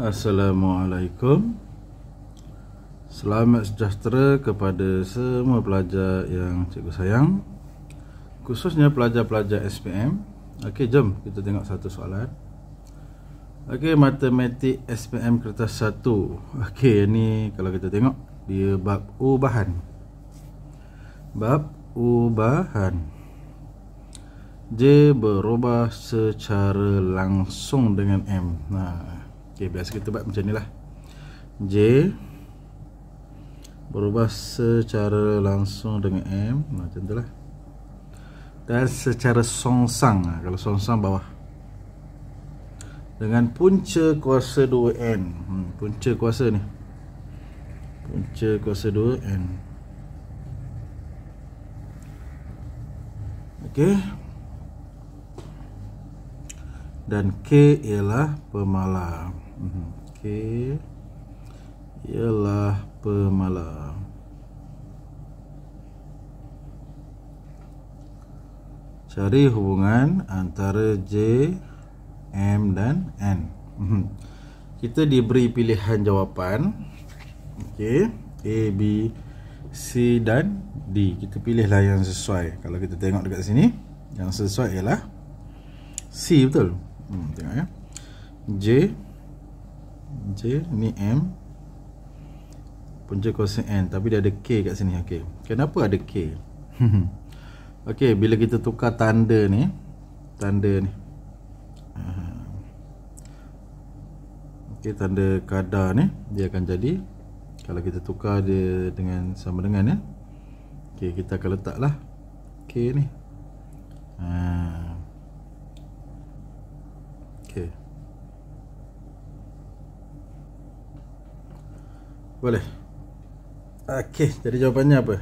Assalamualaikum Selamat sejahtera kepada semua pelajar yang cikgu sayang Khususnya pelajar-pelajar SPM Ok, jom kita tengok satu soalan Ok, matematik SPM kertas 1 Ok, ini kalau kita tengok Dia bab ubahan Bab ubahan J berubah secara langsung dengan M Nah, Okey, biasa kita buat macam ni lah J Berubah secara langsung dengan M Macam tu lah Dan secara songsang ah, Kalau songsang bawah Dengan punca kuasa 2N hmm, Punca kuasa ni Punca kuasa 2N Okey dan K ialah pemalar. Mhm. K ialah pemalar. Cari hubungan antara J, M dan N. Mhm. Kita diberi pilihan jawapan. Okey, A, B, C dan D. Kita pilihlah yang sesuai. Kalau kita tengok dekat sini, yang sesuai ialah C betul hmm, tengok ya J J ni M punca kosin N tapi dia ada K kat sini okay. kenapa ada K ok bila kita tukar tanda ni tanda ni ah. ok tanda kadar ni dia akan jadi kalau kita tukar dia dengan sama dengan ya ok kita akan letak lah K ni ah. Okay. Boleh. Okey, jadi jawapannya apa?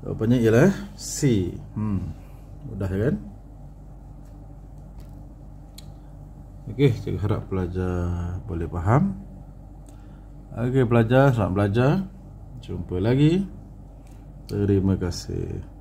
Jawapannya ialah C. Hmm. Mudah kan? Okey, saya harap pelajar boleh faham. Okey, pelajar, selamat belajar. Jumpa lagi. Terima kasih.